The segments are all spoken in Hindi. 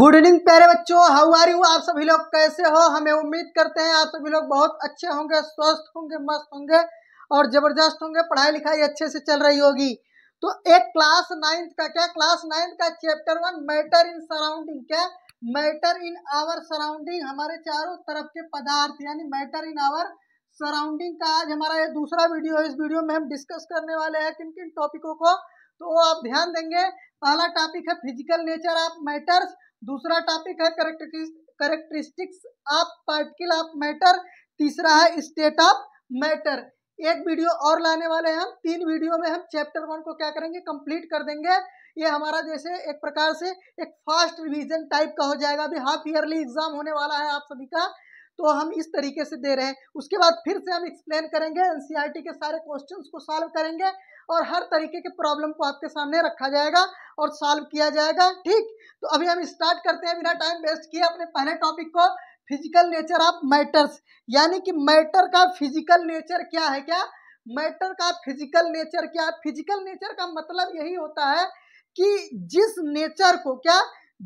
गुड इवनिंग प्यारे बच्चों हाउ आर यू आप सभी लोग कैसे हो हमें उम्मीद करते हैं आप सभी लोग बहुत अच्छे होंगे स्वस्थ होंगे मस्त होंगे और ज़बरदस्त होंगे पढ़ाई लिखाई अच्छे से चल रही होगी तो एक क्लास नाइन्थ का क्या क्लास नाइन्थ का chapter one matter in surrounding क्या मैटर इन आवर सराउंडिंग हमारे चारों तरफ के पदार्थ यानी मैटर इन आवर सराउंडिंग का आज हमारा ये दूसरा वीडियो है इस वीडियो में हम डिस्कस करने वाले हैं किन किन टॉपिकों को तो वो आप ध्यान देंगे पहला टॉपिक है फिजिकल नेचर ऑफ मैटर्स दूसरा टॉपिक है characteristics of particle of matter तीसरा है स्टेट ऑफ मैटर एक वीडियो और लाने वाले हैं हम तीन वीडियो में हम चैप्टर वन को क्या करेंगे कंप्लीट कर देंगे ये हमारा जैसे एक प्रकार से एक फास्ट रिवीजन टाइप का हो जाएगा अभी हाफ ईयरली एग्जाम होने वाला है आप सभी का तो हम इस तरीके से दे रहे हैं उसके बाद फिर से हम एक्सप्लेन करेंगे एनसीईआरटी के सारे क्वेश्चंस को सॉल्व करेंगे और हर तरीके के प्रॉब्लम को आपके सामने रखा जाएगा और सॉल्व किया जाएगा ठीक तो अभी हम स्टार्ट करते हैं बिना टाइम वेस्ट किए अपने पहले टॉपिक को फिजिकल नेचर ऑफ मैटर्स यानी कि मैटर का फिजिकल नेचर क्या है क्या मैटर का फिजिकल नेचर क्या है फिजिकल नेचर का मतलब यही होता है कि जिस नेचर को क्या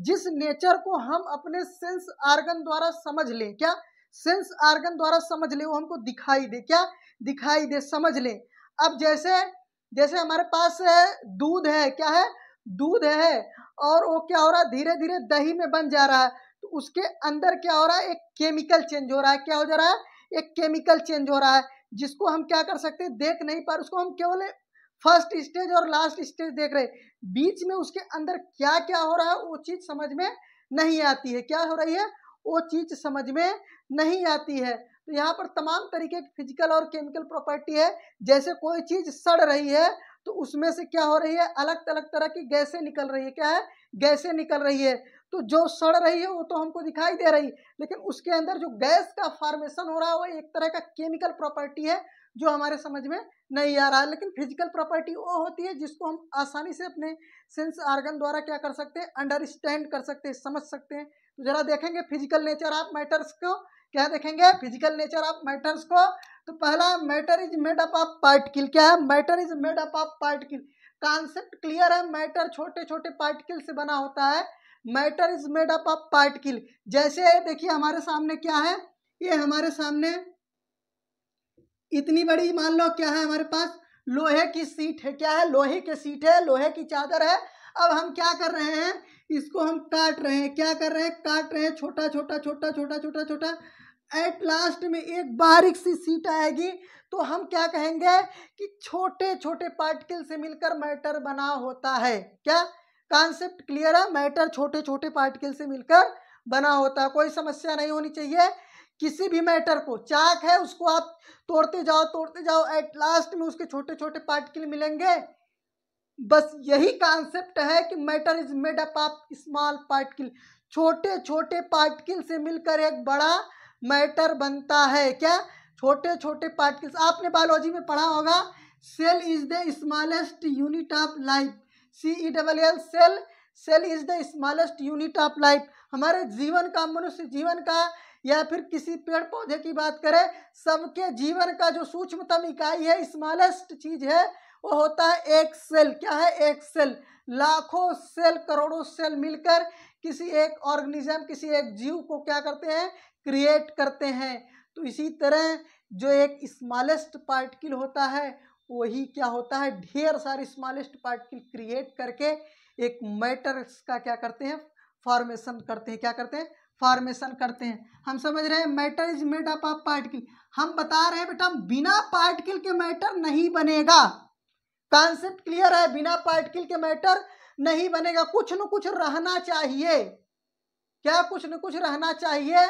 जिस नेचर को हम अपने सेंस आर्गन द्वारा समझ लें क्या सेंस आर्गन द्वारा समझ ले वो हमको दिखाई दे क्या दिखाई दे समझ ले अब जैसे जैसे हमारे पास दूध है क्या है दूध है और वो क्या हो रहा है धीरे धीरे दही में बन जा रहा है तो उसके अंदर क्या हो रहा है एक केमिकल चेंज हो रहा है क्या हो जा रहा है एक केमिकल चेंज हो रहा है जिसको हम क्या कर सकते हैं देख नहीं पा उसको हम केवल फर्स्ट स्टेज और लास्ट स्टेज देख रहे बीच में उसके अंदर क्या क्या हो रहा है वो चीज़ समझ में नहीं आती है क्या हो रही है वो चीज़ समझ में नहीं आती है तो यहाँ पर तमाम तरीके की फिजिकल और केमिकल प्रॉपर्टी है जैसे कोई चीज़ सड़ रही है तो उसमें से क्या हो रही है अलग अलग तरह की गैसें निकल रही है क्या है गैसें निकल रही है तो जो सड़ रही है वो तो हमको दिखाई दे रही लेकिन उसके अंदर जो गैस का फॉर्मेशन हो रहा है वो एक तरह का केमिकल प्रॉपर्टी है जो हमारे समझ में नहीं आ रहा है लेकिन फिजिकल प्रॉपर्टी वो होती है जिसको हम आसानी से अपने सेंस आर्गन द्वारा क्या कर सकते हैं अंडरस्टैंड कर सकते हैं समझ सकते हैं तो जरा देखेंगे फिजिकल नेचर ऑफ मैटर्स को क्या देखेंगे फिजिकल नेचर ऑफ मैटर्स को तो पहला matter is made up of particle क्या है matter is made up of particle concept clear है मैटर छोटे छोटे पार्टिकल से बना होता है matter is made up of particle जैसे देखिए हमारे सामने क्या है ये हमारे सामने इतनी बड़ी मान लो क्या है हमारे पास लोहे की सीट है क्या है लोहे के सीट है लोहे की चादर है अब हम क्या कर रहे हैं इसको हम काट रहे हैं क्या कर रहे हैं काट रहे हैं छोटा छोटा छोटा छोटा छोटा छोटा एट लास्ट में एक बारीक सी सीट आएगी तो हम क्या कहेंगे कि छोटे छोटे पार्टिकल से मिलकर मैटर बना होता है क्या कॉन्सेप्ट क्लियर है मैटर छोटे छोटे पार्टिकल से मिलकर बना होता है कोई समस्या नहीं होनी चाहिए किसी भी मैटर को चाक है उसको आप तोड़ते जाओ तोड़ते जाओ एट लास्ट में उसके छोटे छोटे पार्टिकल मिलेंगे बस यही कॉन्सेप्ट है कि matter is made up of small particle छोटे छोटे पार्टिकल से मिलकर एक बड़ा मैटर बनता है क्या छोटे छोटे पार्टिकल्स आपने बायोलॉजी में पढ़ा होगा cell is the smallest unit of life C E double L cell cell is the smallest unit of life हमारे जीवन का मनुष्य जीवन का या फिर किसी पेड़ पौधे की बात करें सबके जीवन का जो सूक्ष्मतम इकाई है स्मॉलेस्ट चीज़ है वो होता है एक सेल क्या है एक सेल लाखों सेल करोड़ों सेल मिलकर किसी एक ऑर्गेनिज्म किसी एक जीव को क्या करते हैं क्रिएट करते हैं तो इसी तरह जो एक स्मॉलेस्ट पार्टिकल होता है वही क्या होता है ढेर सारे स्मॉलेस्ट पार्टिकल क्रिएट करके एक मैटर्स का क्या करते हैं फॉर्मेशन करते हैं क्या करते हैं फॉर्मेशन करते हैं हम समझ रहे हैं matter is made up of particle हम बता रहे हैं बेटा बिना पार्टिकल के मैटर नहीं बनेगा कॉन्सेप्ट क्लियर है बिना पार्टिकल के मैटर नहीं बनेगा कुछ न कुछ रहना चाहिए क्या कुछ न कुछ रहना चाहिए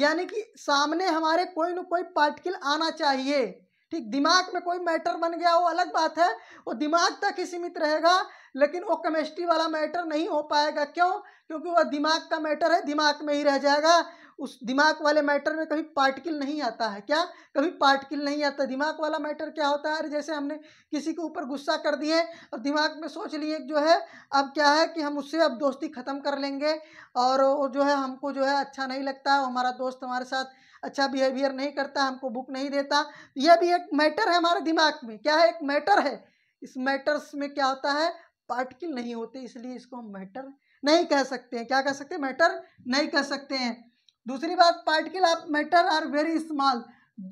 यानी कि सामने हमारे कोई न कोई पार्टिकल आना चाहिए ठीक दिमाग में कोई मैटर बन गया वो अलग बात है वो दिमाग तक ही सीमित रहेगा लेकिन वो केमिस्ट्री वाला मैटर नहीं हो पाएगा क्यों क्योंकि वह दिमाग का मैटर है दिमाग में ही रह जाएगा उस दिमाग वाले मैटर में कभी पार्टिकल नहीं आता है क्या कभी पार्टिकल नहीं आता दिमाग वाला मैटर क्या होता है अरे जैसे हमने किसी के ऊपर गुस्सा कर दिए और दिमाग में सोच लिए जो है अब क्या है कि हम उससे अब दोस्ती ख़त्म कर लेंगे और वो जो है हमको जो है अच्छा नहीं लगता है हमारा दोस्त हमारे साथ अच्छा बिहेवियर नहीं करता हमको बुक नहीं देता तो यह भी एक मैटर है हमारे दिमाग में क्या है एक मैटर है इस मैटर्स में क्या होता है पार्टिकल नहीं होते इसलिए इसको हम मैटर नहीं कह सकते हैं क्या कह सकते हैं मैटर नहीं कह सकते हैं दूसरी बात पार्टिकल आप मैटर आर वेरी स्मॉल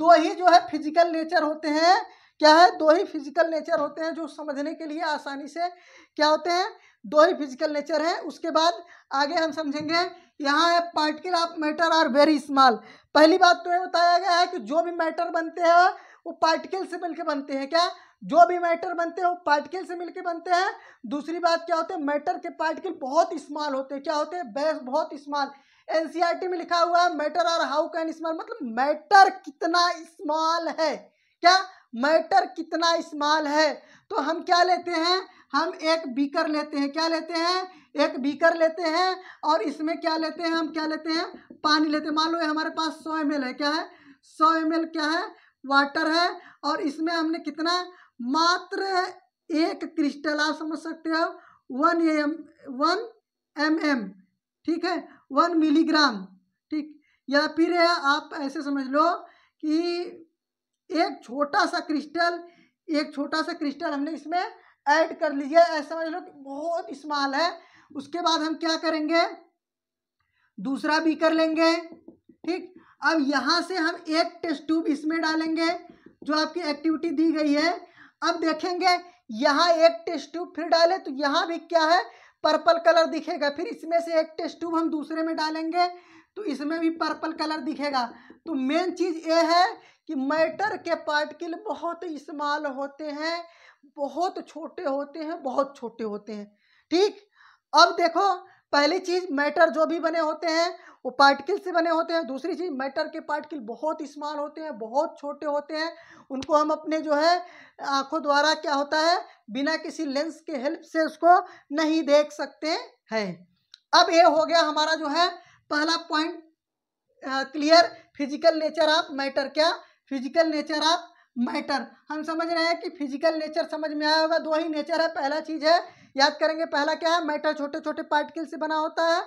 दो ही जो है फिजिकल नेचर होते हैं क्या है दो ही फिजिकल नेचर होते हैं जो समझने के लिए आसानी से क्या होते हैं दो ही फिजिकल नेचर है उसके बाद आगे हम समझेंगे यहाँ है particle of matter are very small पहली बात तो ये बताया गया है कि जो भी मैटर बनते हैं वो पार्टिकल से मिलकर बनते हैं क्या जो भी मैटर बनते हैं वो पार्टिकल से मिलकर बनते हैं दूसरी बात क्या होते हैं मैटर के पार्टिकल बहुत स्मॉल होते हैं क्या होते हैं बेस बहुत स्मॉल एन e में लिखा हुआ है मैटर और हाउ कैन स्मॉल मतलब मैटर कितना स्मॉल है क्या मैटर कितना स्मॉल है तो हम क्या लेते हैं हम एक बीकर लेते हैं क्या लेते हैं एक बीकर लेते हैं और इसमें क्या लेते हैं हम क्या लेते हैं पानी लेते हैं मान लो हमारे पास सौ एम है क्या है सौ एम क्या है वाटर है और इसमें हमने कितना मात्र एक क्रिस्टल आप समझ सकते हो one M one M M ठीक है वन मिलीग्राम ठीक या फिर आप ऐसे समझ लो कि एक छोटा सा क्रिस्टल एक छोटा सा क्रिस्टल हमने इसमें ऐड कर लीजिए ऐसा समझ लो कि बहुत स्मॉल है उसके बाद हम क्या करेंगे दूसरा भी कर लेंगे ठीक अब यहाँ से हम एक टेस्ट ट्यूब इसमें डालेंगे जो आपकी एक्टिविटी दी गई है अब देखेंगे यहाँ एक टेस्ट ट्यूब फिर डाले तो यहाँ भी क्या है पर्पल कलर दिखेगा फिर इसमें से एक टेस्ट ट्यूब हम दूसरे में डालेंगे तो इसमें भी पर्पल कलर दिखेगा तो मेन चीज़ ये है कि मैटर के पार्टिकल बहुत स्मॉल होते हैं बहुत छोटे होते हैं बहुत छोटे होते हैं ठीक अब देखो पहली चीज मैटर जो भी बने होते हैं वो पार्टिकल से बने होते हैं दूसरी चीज मैटर के पार्टिकल बहुत स्मॉल होते हैं बहुत छोटे होते हैं उनको हम अपने जो है आंखों द्वारा क्या होता है बिना किसी लेंस के हेल्प से उसको नहीं देख सकते हैं अब ये हो गया हमारा जो है पहला point clear physical nature of matter क्या फिजिकल नेचर ऑफ मैटर हम समझ रहे हैं कि फिजिकल नेचर समझ में आया होगा दो ही नेचर है पहला चीज़ है याद करेंगे पहला क्या है मैटर छोटे छोटे पार्टिकल से बना होता है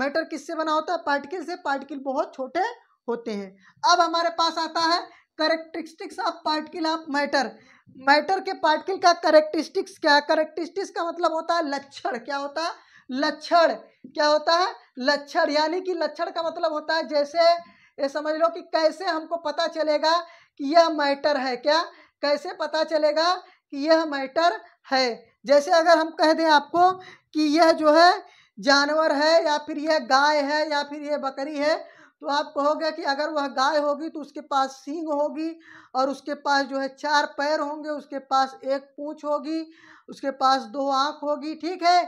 मैटर किससे बना होता है पार्टिकल से पार्टिकल बहुत छोटे होते हैं अब हमारे पास आता है characteristics of particle of matter matter के पार्टिकल का करेक्टरिस्टिक्स क्या करेक्टरिस्टिक्स का मतलब होता है लक्षण क्या होता है लक्षण क्या होता है लक्षण यानी कि लक्षण का मतलब होता है जैसे ये समझ लो कि कैसे हमको पता चलेगा कि यह मैटर है क्या कैसे पता चलेगा कि यह मैटर है जैसे अगर हम कह दें आपको कि यह जो है जानवर है या फिर यह गाय है या फिर यह बकरी है तो आप कहोगे कि अगर वह गाय होगी तो उसके पास सींग होगी और उसके पास जो है चार पैर होंगे उसके पास एक पूँछ होगी उसके पास दो आँख होगी ठीक है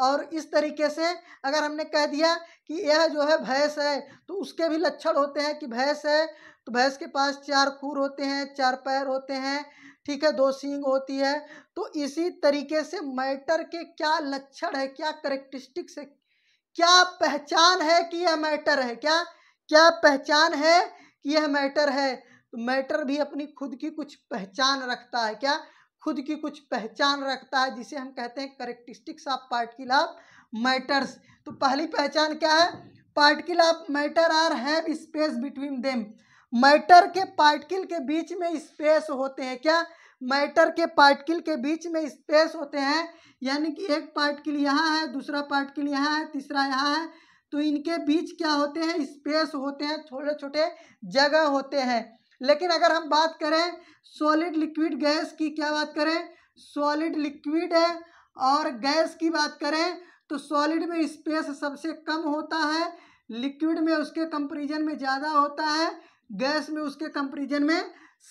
और इस तरीके से अगर हमने कह दिया कि यह जो है भैंस है तो उसके भी लक्षण होते हैं कि भैंस है तो भैंस के पास चार खूर होते हैं चार पैर होते हैं ठीक है दो सींग होती है तो इसी तरीके से मैटर के क्या लक्षण है क्या करेक्टरिस्टिक्स है क्या पहचान है कि यह मैटर है क्या क्या पहचान है कि यह मैटर है तो मैटर भी अपनी खुद की कुछ पहचान रखता है क्या खुद की कुछ पहचान रखता है जिसे हम कहते हैं characteristics of particle of matters तो पहली पहचान क्या है particle of matter are have space between them matter के पार्टिकल के बीच में स्पेस होते हैं क्या मैटर के पार्टिकल के बीच में स्पेस होते हैं यानी कि एक पार्टिकल यहाँ है दूसरा पार्टिकल यहाँ है तीसरा यहाँ है तो इनके बीच क्या होते हैं स्पेस होते हैं छोटे छोटे जगह होते हैं लेकिन अगर हम बात करें सॉलिड लिक्विड गैस की क्या बात करें सॉलिड लिक्विड है और गैस की बात करें तो सॉलिड में स्पेस सबसे कम होता है लिक्विड में उसके कंपेरिजन में ज़्यादा होता है गैस में उसके कंपेरिजन में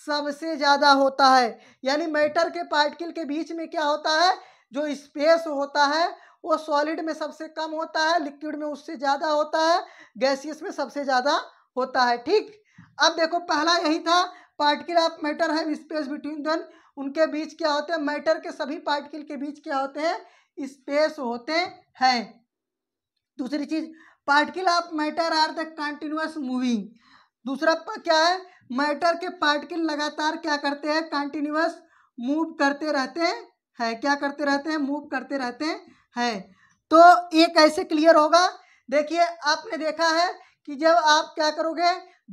सबसे ज़्यादा होता है यानी मैटर के पार्टिकल के बीच में क्या होता है जो स्पेस होता है वो सॉलिड में सबसे कम होता है लिक्विड में उससे ज़्यादा होता है गैसियस में सबसे ज़्यादा होता है ठीक अब देखो पहला यही था पार्टिकल ऑफ मैटर है स्पेस बिटवीन दन उनके बीच क्या होते हैं मैटर के सभी पार्टिकल के बीच क्या होते हैं स्पेस होते हैं दूसरी चीज particle of matter are the continuous moving दूसरा क्या है मैटर के पार्टिकल लगातार क्या करते हैं कंटिन्यूस मूव करते रहते हैं है क्या करते रहते हैं मूव करते रहते हैं है तो ये कैसे क्लियर होगा देखिए आपने देखा है कि जब आप क्या करोगे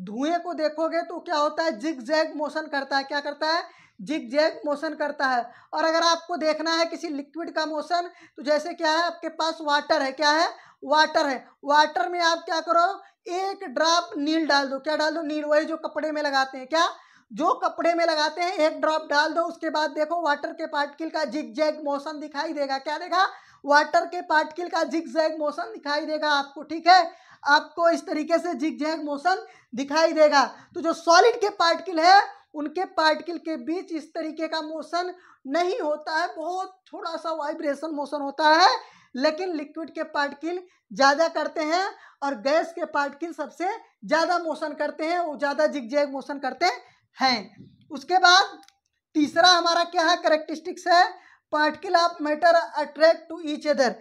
धुएं को देखोगे तो क्या होता है जिग जैग मोशन करता है क्या करता है जिग जैग मोशन करता है और अगर आपको देखना है किसी लिक्विड का मोशन तो जैसे क्या है आपके पास वाटर है क्या है वाटर है वाटर में आप क्या करो एक ड्रॉप नील डाल दो क्या डाल दो नील वही जो कपड़े में लगाते हैं क्या जो कपड़े में लगाते हैं एक ड्रॉप डाल दो उसके बाद देखो वाटर के पार्टिकल का जिग जैग मोशन दिखाई देगा क्या देगा वाटर के पार्टिकल का जिग जैग मोशन दिखाई देगा आपको ठीक है आपको इस तरीके से जिग जैग मोशन दिखाई देगा तो जो सॉलिड के पार्टिकल है उनके पार्टिकल के बीच इस तरीके का मोशन नहीं होता है बहुत थोड़ा सा वाइब्रेशन मोशन होता है लेकिन लिक्विड के पार्टिकल ज़्यादा करते हैं और गैस के पार्टिकल सबसे ज़्यादा मोशन करते हैं वो ज़्यादा जिगजैग मोशन करते हैं उसके बाद तीसरा हमारा क्या है करेक्टिस्टिक्स है particle of matter attract to each other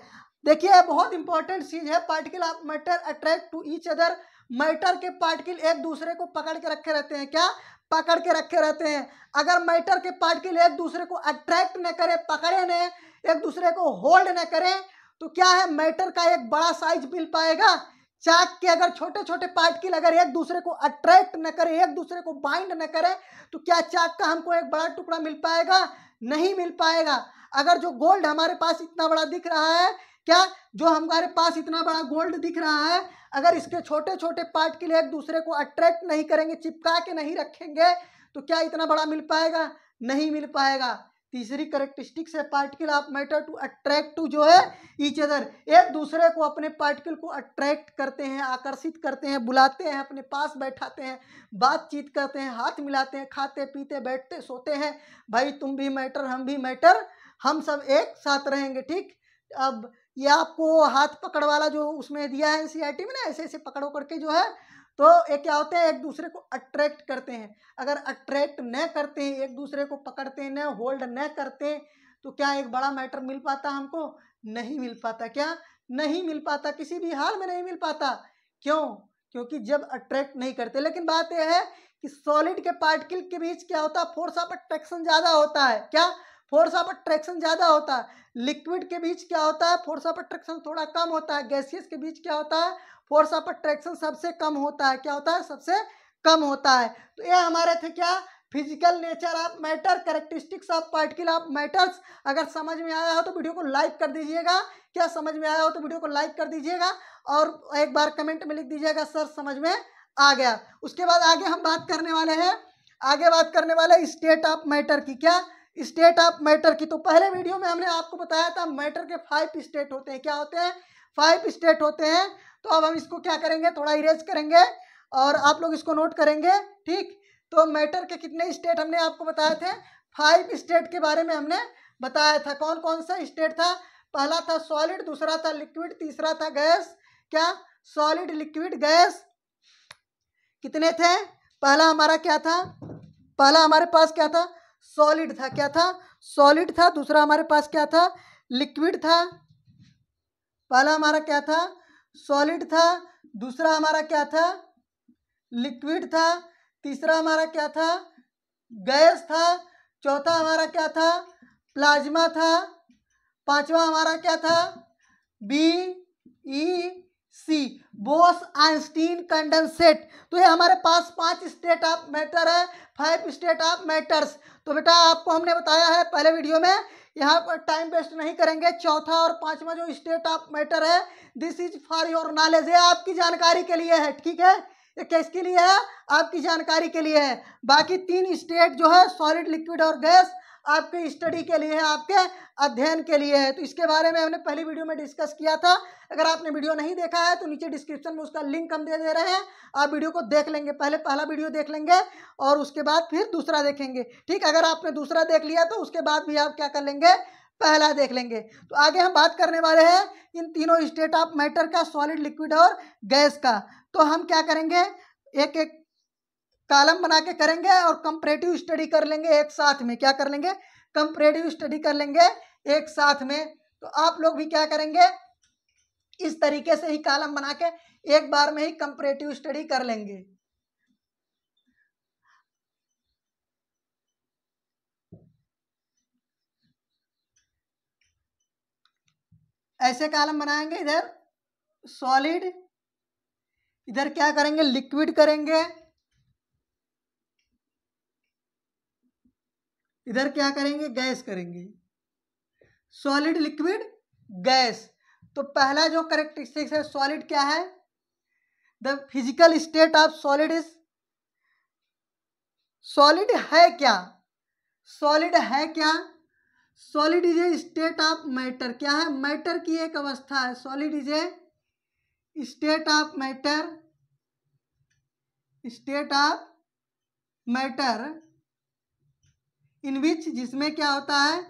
देखिए बहुत इंपॉर्टेंट चीज़ है particle of matter attract to each other matter के पार्टिकल एक दूसरे को पकड़ के रखे रहते हैं क्या पकड़ के रखे रहते हैं अगर मैटर के पार्टिकल एक दूसरे को अट्रैक्ट न करें पकड़े न एक दूसरे को होल्ड न करें तो क्या है मैटर का एक बड़ा साइज मिल पाएगा चाक के अगर छोटे छोटे पार्टिकल अगर एक दूसरे को अट्रैक्ट न करें एक दूसरे को बाइंड न करें तो क्या चाक का हमको एक बड़ा टुकड़ा मिल पाएगा नहीं मिल पाएगा अगर जो गोल्ड हमारे पास इतना बड़ा दिख रहा है क्या जो हमारे पास इतना बड़ा गोल्ड दिख रहा है अगर इसके छोटे छोटे पार्ट के लिए एक दूसरे को अट्रैक्ट नहीं करेंगे चिपका के नहीं रखेंगे तो क्या इतना बड़ा मिल पाएगा नहीं मिल पाएगा तीसरी करेक्टरिस्टिक्स है पार्टिकल आप मैटर टू अट्रैक्ट टू जो है ईच अदर एक दूसरे को अपने पार्टिकल को अट्रैक्ट करते हैं आकर्षित करते हैं बुलाते हैं अपने पास बैठाते हैं बातचीत करते हैं हाथ मिलाते हैं खाते पीते बैठते सोते हैं भाई तुम भी मैटर हम भी मैटर हम सब एक साथ रहेंगे ठीक अब ये आपको हाथ पकड़ वाला जो उसमें दिया है सी में ना ऐसे ऐसे पकड़ो करके जो है तो ये क्या होते हैं एक दूसरे को अट्रैक्ट करते हैं अगर अट्रैक्ट न करते हैं एक दूसरे को पकड़ते हैं न होल्ड न करते तो क्या एक बड़ा मैटर मिल पाता हमको नहीं मिल पाता क्या नहीं मिल पाता किसी भी हाल में नहीं मिल पाता क्यों क्योंकि जब अट्रैक्ट नहीं करते लेकिन बात यह है कि सॉलिड के पार्टिकल के बीच क्या होता है फोर्स ऑफ अट्रैक्शन ज़्यादा होता है क्या फोर्स ऑफ अट्रैक्शन ज़्यादा होता है लिक्विड के बीच क्या होता है फोर्स ऑफ अट्रैक्शन थोड़ा कम होता है गैसियस के बीच क्या होता है फोर्स ऑफ अट्रैक्शन सबसे कम होता है क्या होता है सबसे कम होता है तो ये हमारे थे क्या physical nature of matter characteristics of particle of matters अगर समझ में आया हो तो वीडियो को लाइक कर दीजिएगा क्या समझ में आया हो तो वीडियो को लाइक कर दीजिएगा और एक बार कमेंट में लिख दीजिएगा सर समझ में आ गया उसके बाद आगे हम बात करने वाले हैं आगे बात करने वाले स्टेट ऑफ मैटर की क्या स्टेट ऑफ मैटर की तो पहले वीडियो में हमने आपको बताया था मैटर के फाइव स्टेट होते हैं क्या होते हैं फाइव स्टेट होते हैं तो अब हम इसको क्या करेंगे थोड़ा इरेज करेंगे और आप लोग इसको नोट करेंगे ठीक तो मैटर के कितने स्टेट हमने आपको बताए थे फाइव स्टेट के बारे में हमने बताया था कौन कौन सा स्टेट था पहला था सॉलिड दूसरा था लिक्विड तीसरा था गैस क्या सॉलिड लिक्विड गैस कितने थे पहला हमारा क्या था पहला हमारे पास क्या था सॉलिड था क्या था सॉलिड था दूसरा हमारे पास क्या था लिक्विड था पहला हमारा क्या था सॉलिड था दूसरा हमारा क्या था लिक्विड था तीसरा हमारा क्या था गैस था चौथा हमारा क्या था प्लाज्मा था पांचवा हमारा क्या था B E C Bose Einstein condensate तो ये हमारे पास पांच स्टेट ऑफ मैटर है फाइव स्टेट ऑफ मैटर्स तो बेटा आपको हमने बताया है पहले वीडियो में यहाँ पर टाइम वेस्ट नहीं करेंगे चौथा और पांचवा जो स्टेट ऑफ मैटर है this is for your knowledge है आपकी जानकारी के लिए है ठीक है ये किसके लिए है आपकी जानकारी के लिए है बाकी तीन स्टेट जो है सॉलिड लिक्विड और गैस आपके स्टडी के लिए है आपके अध्ययन के लिए है तो इसके बारे में हमने पहली वीडियो में डिस्कस किया था अगर आपने वीडियो नहीं देखा है तो नीचे डिस्क्रिप्शन में उसका लिंक हम दे दे रहे हैं आप वीडियो को देख लेंगे पहले पहला वीडियो देख लेंगे और उसके बाद फिर दूसरा देखेंगे ठीक अगर आपने दूसरा देख लिया तो उसके बाद भी आप क्या कर लेंगे पहला देख लेंगे तो आगे हम बात करने वाले हैं इन तीनों स्टेट ऑफ मैटर का सॉलिड लिक्विड और गैस का तो हम क्या करेंगे एक एक कालम बना के करेंगे और कंपरेटिव स्टडी कर लेंगे एक साथ में क्या कर लेंगे कंपरेटिव स्टडी कर लेंगे एक साथ में तो आप लोग भी क्या करेंगे इस तरीके से ही कालम बना के एक बार में ही कंपरेटिव स्टडी कर लेंगे ऐसे कालम बनाएंगे इधर सॉलिड इधर क्या करेंगे लिक्विड करेंगे इधर क्या करेंगे गैस करेंगे सॉलिड लिक्विड गैस तो पहला जो करेक्टरिस्टिक्स है सॉलिड क्या है the physical state of solid is solid है क्या सॉलिड है क्या solid is a state of matter क्या है मैटर की एक अवस्था है solid is a state of matter state of matter in which जिसमें क्या होता है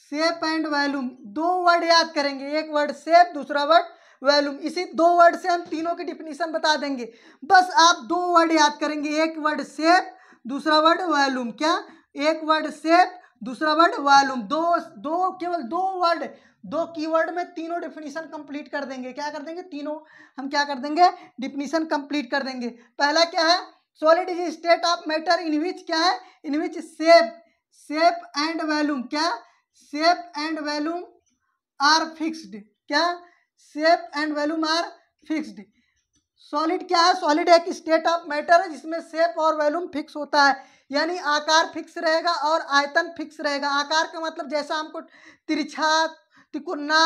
सेप एंड वैल्यूम दो वर्ड याद करेंगे एक वर्ड सेप दूसरा वर्ड वैल्यूम इसी दो वर्ड से हम तीनों की डिफिनीशन बता देंगे बस आप दो वर्ड याद करेंगे एक वर्ड सेप दूसरा वर्ड वैल्यूम क्या एक वर्ड सेप दूसरा वर्ड वॉल्यूम दो दो केवल दो वर्ड दो कीवर्ड में तीनों डिफिनीशन कंप्लीट कर देंगे क्या कर देंगे तीनों हम क्या कर देंगे डिफिनीशन कंप्लीट कर देंगे पहला क्या है solid is state of matter in which क्या है in which shape shape and volume क्या shape and volume are fixed क्या shape and volume are fixed solid क्या है सॉलिड एक स्टेट ऑफ मैटर है जिसमें सेप और वैल्यूम फिक्स होता है यानी आकार फिक्स रहेगा और आयतन फिक्स रहेगा आकार का मतलब जैसा हमको तिरछा तिकुन्ना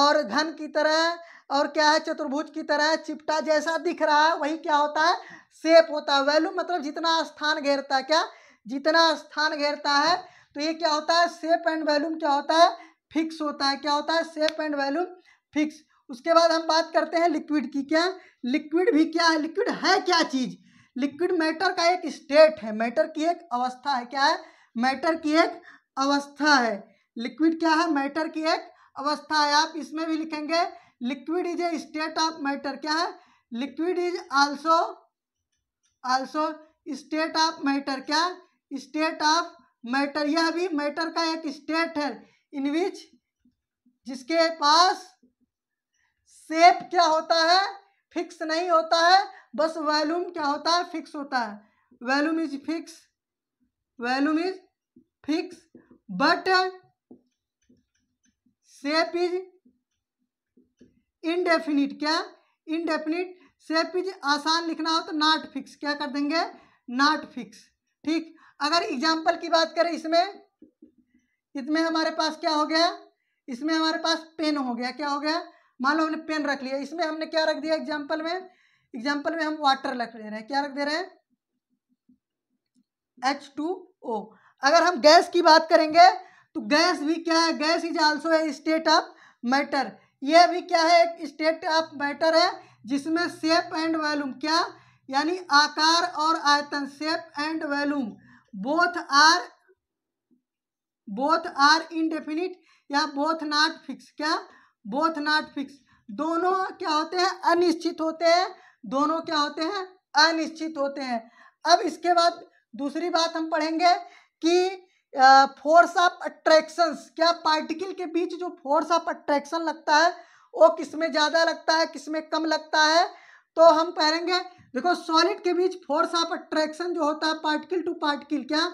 और घन की तरह और क्या है चतुर्भुज की तरह चिपटा जैसा दिख रहा है वही क्या होता है सेप होता है वैल्यूम मतलब जितना स्थान घेरता है क्या जितना स्थान घेरता है तो ये क्या होता है सेप एंड वैल्यूम क्या होता है फिक्स होता है क्या होता है सेप एंड वैल्यूम फिक्स उसके बाद हम बात करते हैं लिक्विड की क्या लिक्विड भी क्या है लिक्विड है क्या चीज़ लिक्विड मैटर का एक स्टेट है मैटर की एक अवस्था है क्या है मैटर की एक अवस्था है लिक्विड क्या है मैटर की एक अवस्था है आप इसमें भी लिखेंगे liquid is a state of matter क्या है liquid is also also state of matter क्या स्टेट ऑफ मैटर यह भी मैटर का एक स्टेट है इन विच जिसके पास सेप क्या होता है फिक्स नहीं होता है बस वैल्यूम क्या होता है फिक्स होता है volume is fix volume is fix but shape is indefinite क्या इनडेफिनिट से आसान लिखना हो तो नॉट फिक्स क्या कर देंगे नॉट फिक्स ठीक अगर एग्जाम्पल की बात करें इसमें इसमें हमारे पास क्या हो गया इसमें हमारे पास पेन हो गया क्या हो गया मान लो हमने पेन रख लिया इसमें हमने क्या रख दिया एग्जाम्पल में एग्जाम्पल में हम वाटर रख दे रहे हैं क्या रख दे रहे हैं एच टू ओ अगर हम गैस की बात करेंगे तो गैस भी क्या है gas is also a state of matter ये भी क्या है एक स्टेट ऑफ मैटर है जिसमें सेप एंड वैल्यूम क्या यानी आकार और आयतन shape and volume both are both are indefinite या बोथ नॉट फिक्स क्या बोथ नॉट फिक्स दोनों क्या होते हैं अनिश्चित होते हैं दोनों क्या होते हैं अनिश्चित होते हैं अब इसके बाद दूसरी बात हम पढ़ेंगे कि फोर्स ऑफ अट्रैक्शन क्या पार्टिकल के बीच जो फोर्स ऑफ अट्रैक्शन लगता है वो किस में ज़्यादा लगता है किस में कम लगता है तो हम कहेंगे देखो सॉलिड के बीच फोर्स ऑफ अट्रैक्शन जो होता है पार्टिकल टू पार्टिकल क्या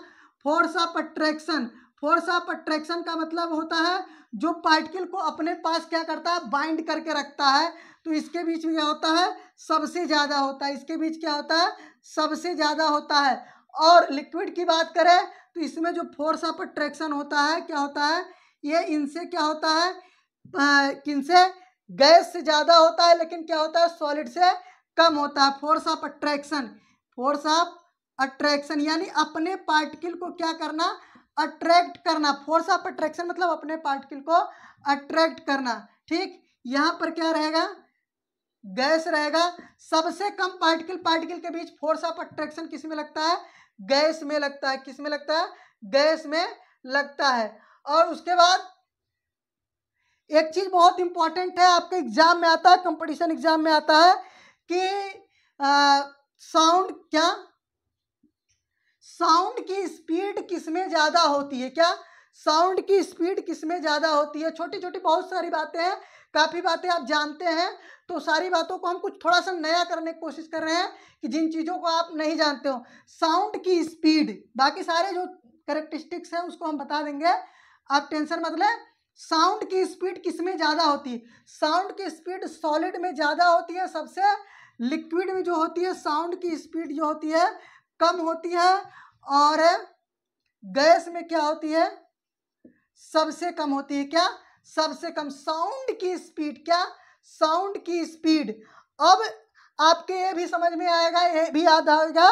force of attraction force of attraction का मतलब होता है जो पार्टिकल को अपने पास क्या करता है बाइंड करके रखता है तो इसके बीच में क्या होता है सबसे ज़्यादा होता है इसके बीच क्या होता है सबसे ज़्यादा होता है और लिक्विड की बात करें तो इसमें जो फोर्स ऑफ अट्रैक्शन होता है क्या होता है ये इनसे क्या होता है किनसे गैस से ज़्यादा होता है लेकिन क्या होता है सॉलिड से कम होता है force of attraction force of attraction यानी अपने पार्टिकल को क्या करना अट्रैक्ट करना फोर्स ऑफ अट्रैक्शन मतलब अपने पार्टिकल को अट्रैक्ट करना ठीक यहाँ पर क्या रहेगा गैस रहेगा सबसे कम पार्टिकल पार्टिकल के बीच फोर्स ऑफ अट्रैक्शन किस में लगता है गैस में लगता है किस में लगता है गैस में लगता है और उसके बाद एक चीज़ बहुत इंपॉर्टेंट है आपके एग्ज़ाम में आता है कंपटीशन एग्ज़ाम में आता है कि साउंड क्या साउंड की स्पीड किसमें ज़्यादा होती है क्या साउंड की स्पीड किसमें ज़्यादा होती है छोटी छोटी बहुत सारी बातें हैं काफ़ी बातें आप जानते हैं तो सारी बातों को हम कुछ थोड़ा सा नया करने की कोशिश कर रहे हैं कि जिन चीज़ों को आप नहीं जानते हो साउंड की स्पीड बाकी सारे जो करेक्टरिस्टिक्स हैं उसको हम बता देंगे आप टेंशन मतलब साउंड की स्पीड किस में ज़्यादा होती है साउंड की स्पीड सॉलिड में ज़्यादा होती है सबसे लिक्विड में जो होती है साउंड की स्पीड जो होती है कम होती है और गैस में क्या होती है सबसे कम होती है क्या सबसे कम साउंड की स्पीड क्या साउंड की स्पीड अब आपके ये भी समझ में आएगा ये भी याद आएगा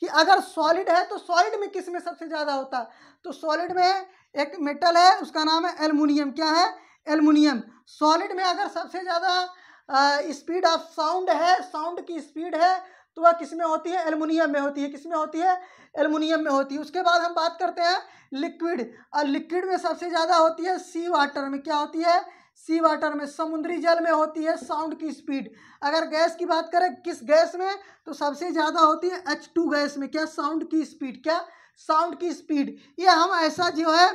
कि अगर सॉलिड है तो सॉलिड में किस में सबसे ज़्यादा होता तो सॉलिड में एक मेटल है उसका नाम है एलमुनियम क्या है एलमुनियम सॉलिड में अगर सबसे ज़्यादा स्पीड ऑफ साउंड है साउंड की स्पीड है तो वह किस में होती है एलमुनियम में होती है किस में होती है एलमुनियम में होती है उसके बाद हम बात करते हैं लिक्विड और लिक्विड में सबसे ज़्यादा होती है सी वाटर में क्या होती है सी वाटर में समुद्री जल में होती है साउंड की स्पीड अगर गैस की बात करें किस गैस में तो सबसे ज़्यादा होती है एच टू गैस में क्या साउंड की स्पीड क्या साउंड की स्पीड ये हम ऐसा जो है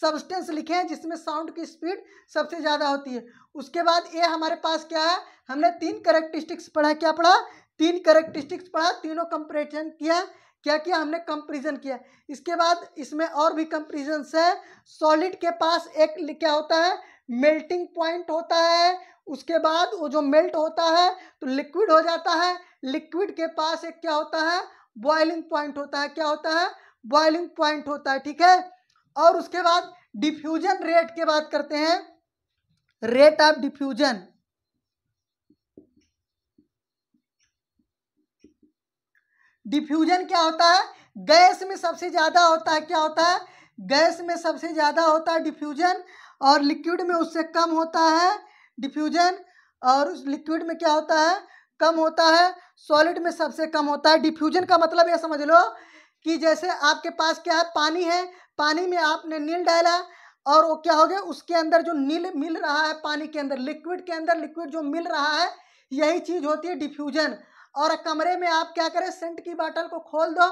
सब्सटेंस लिखे हैं जिसमें साउंड की स्पीड सबसे ज़्यादा होती है उसके बाद ये हमारे पास क्या है हमने तीन करेक्टरिस्टिक्स पढ़ा क्या पढ़ा तीन करेक्टरिस्टिक्स पढ़ा तीनों कंपेरिजन किया क्या किया हमने कंपेरिजन किया इसके बाद इसमें और भी कंपेरिजन है सॉलिड तो के पास एक क्या होता है मेल्टिंग पॉइंट होता है उसके बाद वो जो मेल्ट होता है तो लिक्विड हो जाता है लिक्विड के पास एक क्या होता है बॉइलिंग पॉइंट होता है क्या होता है बॉइलिंग पॉइंट होता है ठीक है और उसके बाद डिफ्यूजन रेट के बात करते हैं रेट ऑफ डिफ्यूजन डिफ्यूजन क्या होता है गैस में सबसे ज़्यादा होता है क्या होता है गैस में सबसे ज़्यादा होता है डिफ्यूजन और लिक्विड में उससे कम होता है डिफ्यूजन और उस लिक्विड में क्या होता है कम होता है सॉलिड में सबसे कम होता है डिफ्यूजन का मतलब यह समझ लो कि जैसे आपके पास क्या है पानी है पानी में आपने नील डाला और वो क्या हो गया उसके अंदर जो नील मिल रहा है पानी के अंदर लिक्विड के अंदर लिक्विड जो मिल रहा है यही चीज़ होती है डिफ्यूजन और कमरे में आप क्या करें सेंट की बाटल को खोल दो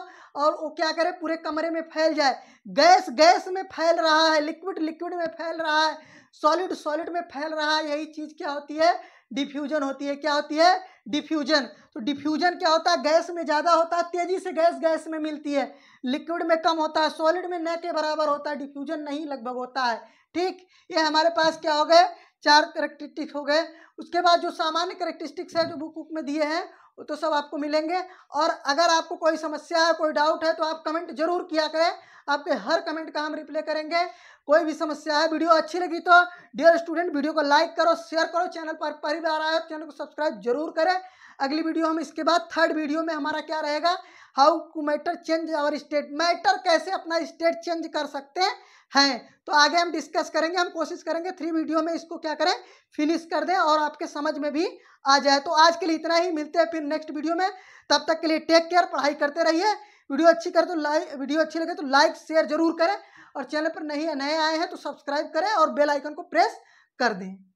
और वो क्या करें पूरे कमरे में फैल जाए गैस गैस में फैल रहा है लिक्विड लिक्विड में फैल रहा है सॉलिड सॉलिड में फैल रहा है यही चीज़ क्या होती है डिफ्यूजन होती है क्या होती है डिफ्यूजन तो डिफ्यूजन क्या होता है गैस में ज़्यादा होता है तेज़ी से गैस गैस में मिलती है लिक्विड में कम होता है सॉलिड में न के बराबर होता है डिफ्यूजन नहीं लगभग होता है ठीक ये हमारे पास क्या हो गए चार करेक्टरिस्टिक हो गए उसके बाद जो सामान्य करेक्टरिस्टिक्स है जो बुक बुक में दिए हैं वो तो सब आपको मिलेंगे और अगर आपको कोई समस्या है कोई डाउट है तो आप कमेंट जरूर किया करें आपके हर कमेंट का हम रिप्लाई करेंगे कोई भी समस्या है वीडियो अच्छी लगी तो डियर स्टूडेंट वीडियो को लाइक करो शेयर करो चैनल पर पहली बार आए चैनल को सब्सक्राइब जरूर करें अगली वीडियो हम इसके बाद थर्ड वीडियो में हमारा क्या रहेगा how to matter change our state matter कैसे अपना स्टेट चेंज कर सकते हैं हैं तो आगे हम डिस्कस करेंगे हम कोशिश करेंगे थ्री वीडियो में इसको क्या करें फिनिश कर दें और आपके समझ में भी आ जाए तो आज के लिए इतना ही मिलते हैं फिर नेक्स्ट वीडियो में तब तक के लिए टेक केयर पढ़ाई करते रहिए वीडियो अच्छी करें तो लाइक वीडियो अच्छी लगे तो लाइक शेयर जरूर करें और चैनल पर नहीं नए आए हैं तो सब्सक्राइब करें और बेल आइकन को प्रेस कर दें